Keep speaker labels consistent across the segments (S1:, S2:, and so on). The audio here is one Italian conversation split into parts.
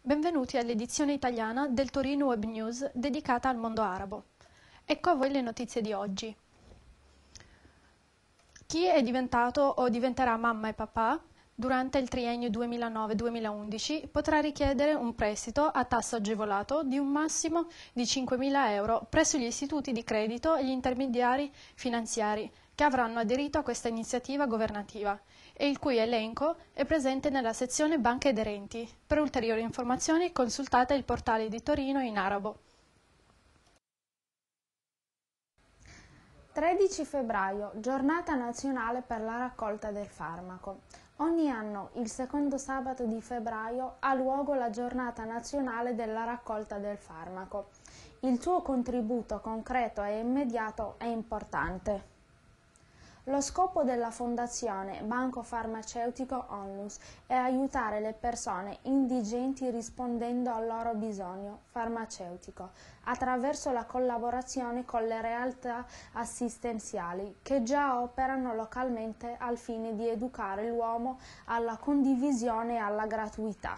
S1: Benvenuti all'edizione italiana del Torino Web News dedicata al mondo arabo. Ecco a voi le notizie di oggi. Chi è diventato o diventerà mamma e papà durante il triennio 2009-2011 potrà richiedere un prestito a tasso agevolato di un massimo di 5.000 euro presso gli istituti di credito e gli intermediari finanziari che avranno aderito a questa iniziativa governativa e il cui elenco è presente nella sezione Banche aderenti. Per ulteriori informazioni consultate il portale di Torino in arabo. 13 febbraio,
S2: giornata nazionale per la raccolta del farmaco. Ogni anno, il secondo sabato di febbraio, ha luogo la giornata nazionale della raccolta del farmaco. Il suo contributo concreto e immediato è importante. Lo scopo della fondazione Banco Farmaceutico Onlus è aiutare le persone indigenti rispondendo al loro bisogno farmaceutico attraverso la collaborazione con le realtà assistenziali che già operano localmente al fine di educare l'uomo alla condivisione
S1: e alla gratuità.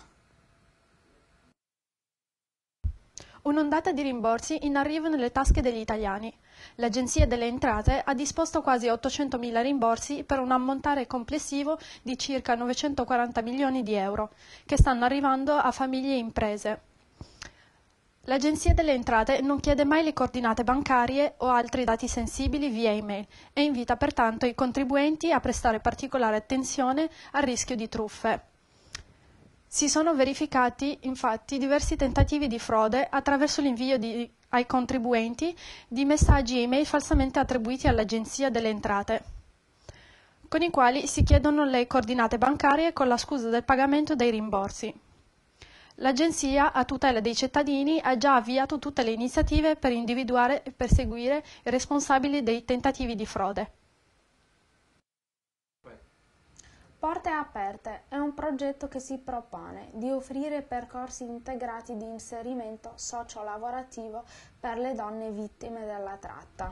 S1: Un'ondata di rimborsi in arrivo nelle tasche degli italiani. L'Agenzia delle Entrate ha disposto quasi 800.000 rimborsi per un ammontare complessivo di circa 940 milioni di euro, che stanno arrivando a famiglie e imprese. L'Agenzia delle Entrate non chiede mai le coordinate bancarie o altri dati sensibili via email e invita pertanto i contribuenti a prestare particolare attenzione al rischio di truffe. Si sono verificati infatti diversi tentativi di frode attraverso l'invio di, ai contribuenti di messaggi e mail falsamente attribuiti all'Agenzia delle Entrate, con i quali si chiedono le coordinate bancarie con la scusa del pagamento dei rimborsi. L'Agenzia, a tutela dei cittadini, ha già avviato tutte le iniziative per individuare e perseguire i responsabili dei tentativi di frode.
S2: Porte Aperte è un progetto che si propone di offrire percorsi integrati di inserimento socio-lavorativo per le donne vittime della tratta.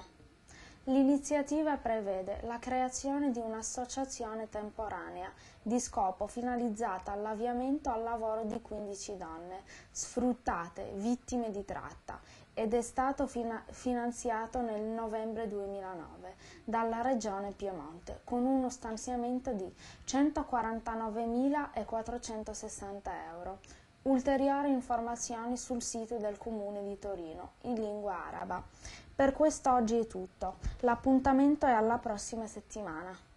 S2: L'iniziativa prevede la creazione di un'associazione temporanea di scopo finalizzata all'avviamento al lavoro di 15 donne sfruttate, vittime di tratta ed è stato fina- finanziato nel novembre 2009 dalla Regione Piemonte con uno stanziamento di 149.460 euro Ulteriori informazioni sul sito del Comune di Torino, in lingua araba. Per quest'oggi è tutto. L'appuntamento è alla prossima settimana.